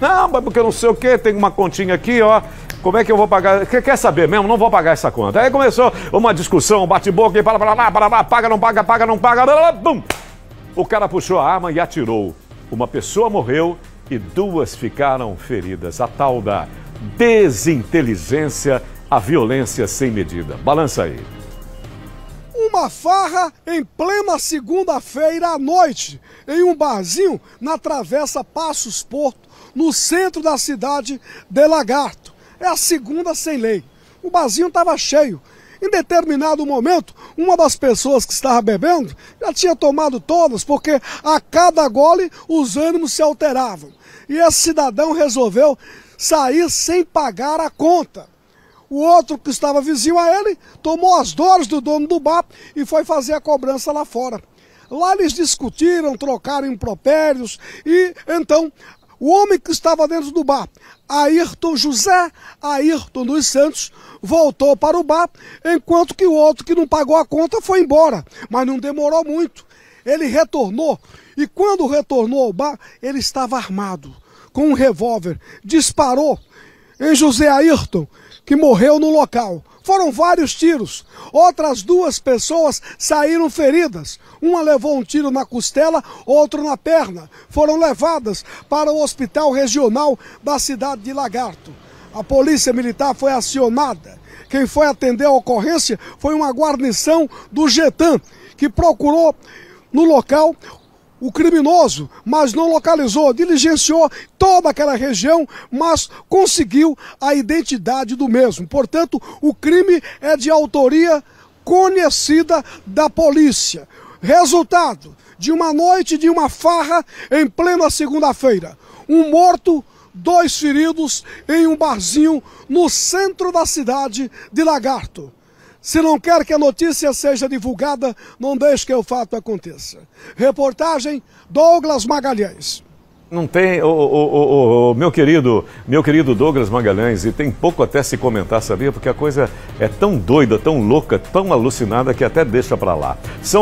Não, mas porque eu não sei o quê, tem uma continha aqui, ó. Como é que eu vou pagar? Quer saber mesmo? Não vou pagar essa conta. Aí começou uma discussão, um bate-boca, para lá, para, para lá, paga, não paga, paga, não paga, blá, bum! O cara puxou a arma e atirou. Uma pessoa morreu e duas ficaram feridas. A tal da desinteligência, a violência sem medida. Balança aí uma farra em plena segunda-feira à noite, em um barzinho na Travessa Passos Porto, no centro da cidade de Lagarto. É a segunda sem lei. O barzinho estava cheio. Em determinado momento, uma das pessoas que estava bebendo já tinha tomado todas, porque a cada gole os ânimos se alteravam. E esse cidadão resolveu sair sem pagar a conta. O outro que estava vizinho a ele tomou as dores do dono do bar e foi fazer a cobrança lá fora. Lá eles discutiram, trocaram impropérios e então o homem que estava dentro do bar, Ayrton José Ayrton dos Santos, voltou para o bar, enquanto que o outro que não pagou a conta foi embora, mas não demorou muito. Ele retornou e quando retornou ao bar, ele estava armado com um revólver, disparou em José Ayrton que morreu no local. Foram vários tiros. Outras duas pessoas saíram feridas. Uma levou um tiro na costela, outro na perna. Foram levadas para o hospital regional da cidade de Lagarto. A polícia militar foi acionada. Quem foi atender a ocorrência foi uma guarnição do Getan, que procurou no local o criminoso, mas não localizou, diligenciou toda aquela região, mas conseguiu a identidade do mesmo. Portanto, o crime é de autoria conhecida da polícia. Resultado de uma noite de uma farra em plena segunda-feira. Um morto, dois feridos em um barzinho no centro da cidade de Lagarto. Se não quer que a notícia seja divulgada, não deixe que o fato aconteça. Reportagem Douglas Magalhães. Não tem, o, o, o, meu querido, meu querido Douglas Magalhães, e tem pouco até se comentar, sabia? Porque a coisa é tão doida, tão louca, tão alucinada que até deixa para lá. São